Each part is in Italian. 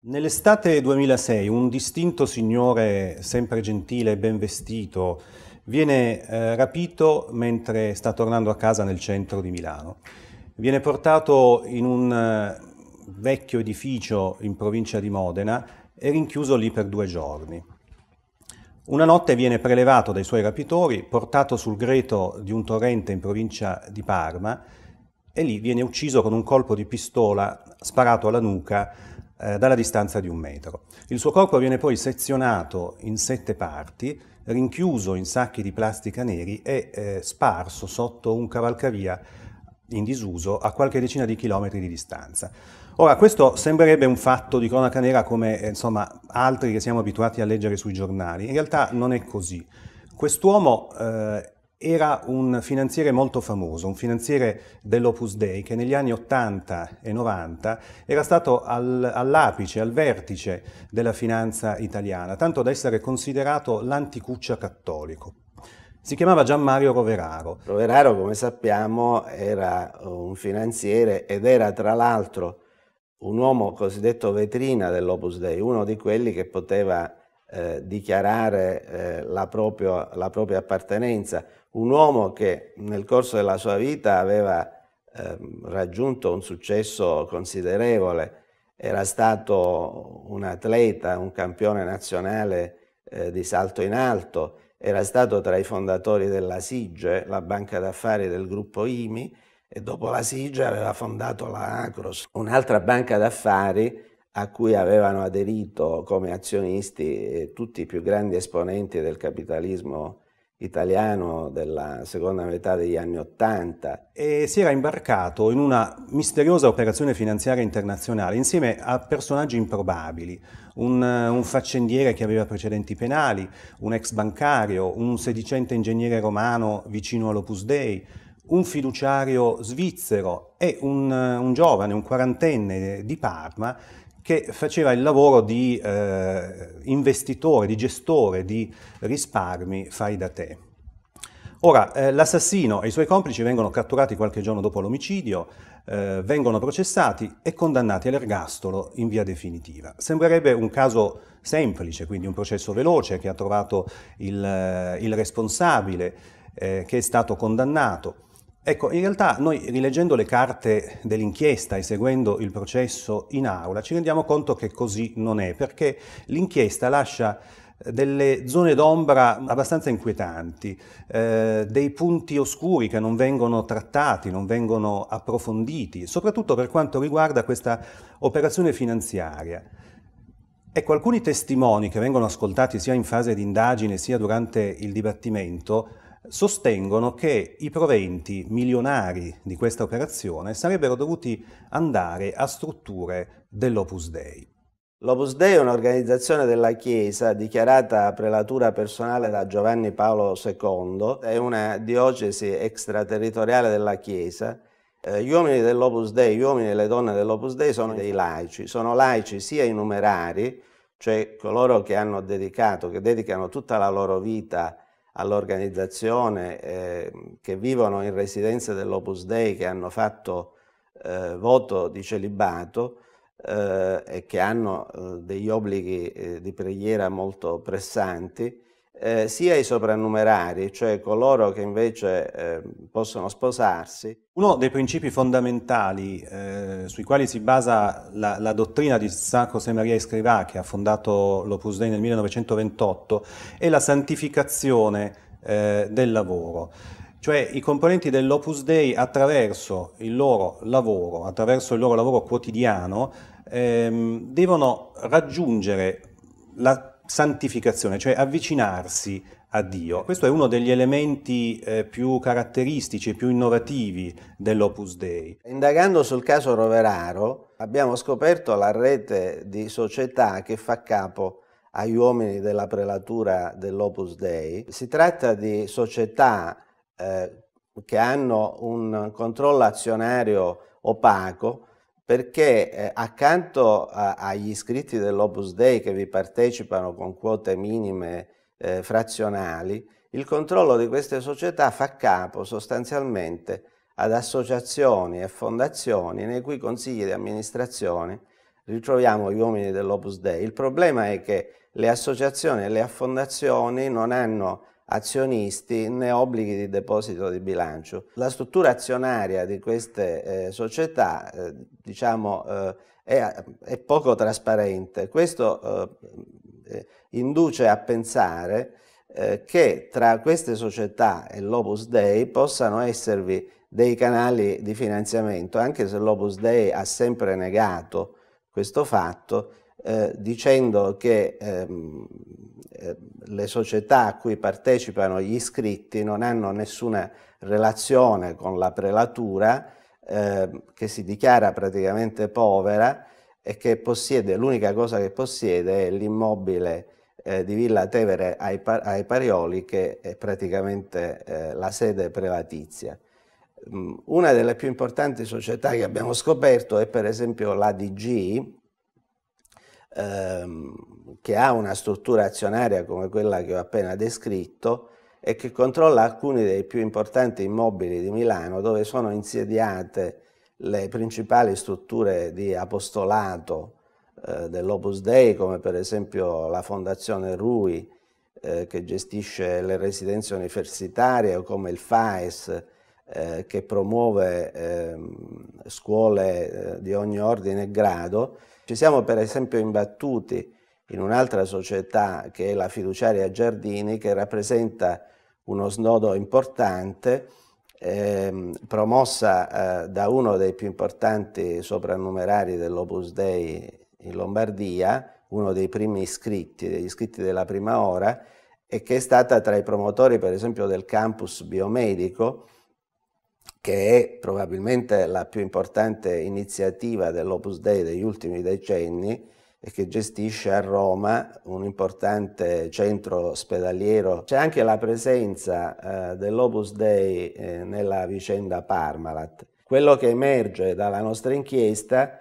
Nell'estate 2006 un distinto signore, sempre gentile e ben vestito, viene eh, rapito mentre sta tornando a casa nel centro di Milano. Viene portato in un eh, vecchio edificio in provincia di Modena e rinchiuso lì per due giorni. Una notte viene prelevato dai suoi rapitori, portato sul greto di un torrente in provincia di Parma e lì viene ucciso con un colpo di pistola sparato alla nuca eh, dalla distanza di un metro. Il suo corpo viene poi sezionato in sette parti, rinchiuso in sacchi di plastica neri e eh, sparso sotto un cavalcavia in disuso a qualche decina di chilometri di distanza. Ora, questo sembrerebbe un fatto di cronaca nera come eh, insomma, altri che siamo abituati a leggere sui giornali. In realtà non è così. Quest'uomo eh, era un finanziere molto famoso, un finanziere dell'Opus Dei che negli anni 80 e 90 era stato al, all'apice, al vertice della finanza italiana, tanto da essere considerato l'anticuccia cattolico. Si chiamava Gianmario Roveraro. Roveraro, come sappiamo, era un finanziere ed era tra l'altro un uomo cosiddetto vetrina dell'Opus Dei, uno di quelli che poteva eh, dichiarare eh, la, proprio, la, propria appartenenza, un uomo che nel corso della sua vita aveva ehm, raggiunto un successo considerevole, era stato un atleta, un campione nazionale eh, di salto in alto, era stato tra i fondatori della SIGE, la banca d'affari del gruppo IMI, e dopo la SIGE aveva fondato la Acros, un'altra banca d'affari a cui avevano aderito come azionisti eh, tutti i più grandi esponenti del capitalismo italiano della seconda metà degli anni Ottanta. E si era imbarcato in una misteriosa operazione finanziaria internazionale insieme a personaggi improbabili, un, eh, un faccendiere che aveva precedenti penali, un ex bancario, un sedicente ingegnere romano vicino all'Opus Dei, un fiduciario svizzero e un, eh, un, giovane, un quarantenne di Parma, che faceva il lavoro di eh, investitore, di gestore di risparmi fai da te. Ora, eh, l'assassino e i suoi complici vengono catturati qualche giorno dopo l'omicidio, eh, vengono processati e condannati all'ergastolo in via definitiva. Sembrerebbe un caso semplice, quindi un processo veloce che ha trovato il, eh, il responsabile, eh, che è stato condannato. Ecco, in realtà noi rileggendo le carte dell'inchiesta e seguendo il processo in aula ci rendiamo conto che così non è, perché l'inchiesta lascia eh, delle zone d'ombra abbastanza inquietanti, eh, dei punti oscuri che non vengono trattati, non vengono approfonditi, soprattutto per quanto riguarda questa operazione finanziaria. Ecco, alcuni testimoni che vengono ascoltati sia in fase di indagine sia durante il dibattimento sostengono che i proventi milionari di questa operazione sarebbero dovuti andare a strutture dell'Opus Dei. L'Opus Dei è un'organizzazione della Chiesa dichiarata prelatura personale da Giovanni Paolo II, è una diocesi extraterritoriale della Chiesa. Eh, gli uomini dell'Opus Dei, gli uomini e le donne dell'Opus Dei sono dei laici, sono laici sia i numerari, cioè coloro che hanno dedicato, che dedicano tutta la loro vita a all'organizzazione eh, che vivono in residenza dell'Opus Dei che hanno fatto eh, voto di celibato eh, e che hanno eh, degli obblighi eh, di preghiera molto pressanti eh, sia i soprannumerari, cioè coloro che invece eh, possono sposarsi. Uno dei principi fondamentali eh, sui quali si basa la, la dottrina di San José Maria Escrivá, che ha fondato l'Opus Dei nel 1928, è la santificazione eh, del lavoro. Cioè i componenti dell'Opus Dei attraverso il loro lavoro, attraverso il loro lavoro quotidiano, ehm, devono raggiungere la santificazione, cioè avvicinarsi a Dio. Questo è uno degli elementi eh, più caratteristici, e più innovativi dell'Opus Dei. Indagando sul caso Roveraro abbiamo scoperto la rete di società che fa capo agli uomini della prelatura dell'Opus Dei. Si tratta di società eh, che hanno un controllo azionario opaco perché eh, accanto a, agli iscritti dell'Opus Dei che vi partecipano con quote minime eh, frazionali, il controllo di queste società fa capo sostanzialmente ad associazioni e fondazioni nei cui consigli di amministrazione ritroviamo gli uomini dell'Opus Dei. Il problema è che le associazioni e le fondazioni non hanno azionisti né obblighi di deposito di bilancio. La struttura azionaria di queste eh, società eh, diciamo, eh, è, è, poco trasparente. Questo eh, eh, induce a pensare eh, che tra queste società e l'Opus Dei possano esservi dei canali di finanziamento, anche se l'Opus Dei ha sempre negato questo fatto, eh, dicendo che ehm, eh, le società a cui partecipano gli iscritti non hanno nessuna relazione con la prelatura, eh, che si dichiara praticamente povera e che possiede, l'unica cosa che possiede è l'immobile eh, di Villa Tevere ai, par ai, Parioli, che è praticamente la sede prelatizia. Mm, una delle più importanti società che abbiamo scoperto è per esempio l'ADG, ehm, che ha una struttura azionaria come quella che ho appena descritto e che controlla alcuni dei più importanti immobili di Milano dove sono insediate le principali strutture di apostolato eh, dell'Opus Dei come per esempio la Fondazione Rui eh, che gestisce le residenze universitarie o come il FAES eh, che promuove ehm, scuole eh, di ogni ordine e grado ci siamo per esempio imbattuti in un'altra società che è la fiduciaria Giardini che rappresenta uno snodo importante eh, promossa eh, da uno dei più importanti soprannumerari dell'Opus Dei in Lombardia, uno dei primi iscritti, degli iscritti della prima ora, e che è stata tra i promotori per esempio del campus biomedico che è probabilmente la più importante iniziativa dell'Opus Dei degli ultimi decenni e che gestisce a Roma un importante centro ospedaliero. C'è anche la presenza eh, dell'Opus Dei eh, nella vicenda Parmalat. Quello che emerge dalla nostra inchiesta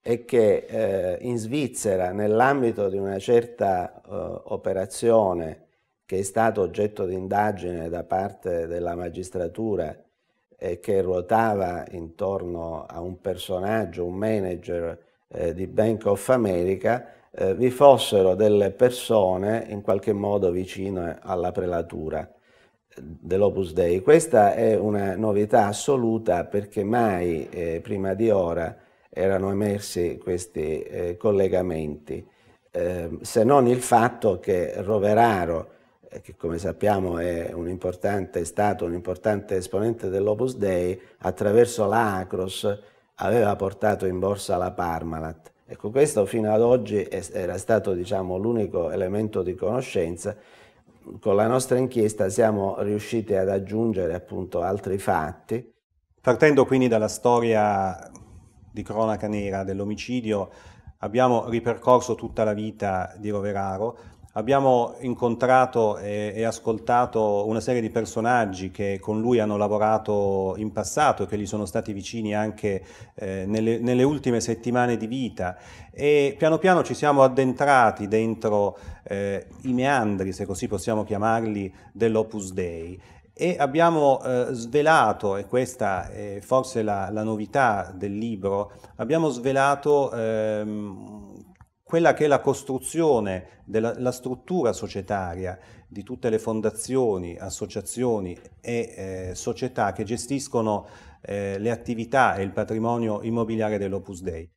è che eh, in Svizzera, nell'ambito di una certa eh, operazione che è stata oggetto di indagine da parte della magistratura eh, che ruotava intorno a un personaggio, un manager eh, di Bank of America, eh, vi fossero delle persone in qualche modo vicine alla prelatura eh, dell'Opus Dei. Questa è una novità assoluta perché mai eh, prima di ora erano emersi questi eh, collegamenti, eh, se non il fatto che Roveraro che come sappiamo è, un è stato un importante esponente dell'Opus Dei, attraverso l'Acros aveva portato in borsa la Parmalat. Ecco, questo fino ad oggi era stato diciamo, l'unico elemento di conoscenza. Con la nostra inchiesta siamo riusciti ad aggiungere appunto altri fatti. Partendo quindi dalla storia di cronaca nera dell'omicidio, abbiamo ripercorso tutta la vita di Roveraro, Abbiamo incontrato e, e, ascoltato una serie di personaggi che con lui hanno lavorato in passato e che gli sono stati vicini anche eh, nelle, nelle, ultime settimane di vita e piano piano ci siamo addentrati dentro eh, i meandri, se così possiamo chiamarli, dell'Opus Dei e abbiamo eh, svelato, e questa è forse la, la novità del libro, abbiamo svelato ehm, quella che è la costruzione della struttura societaria di tutte le fondazioni, associazioni e eh, società che gestiscono eh, le attività e il patrimonio immobiliare dell'Opus Dei.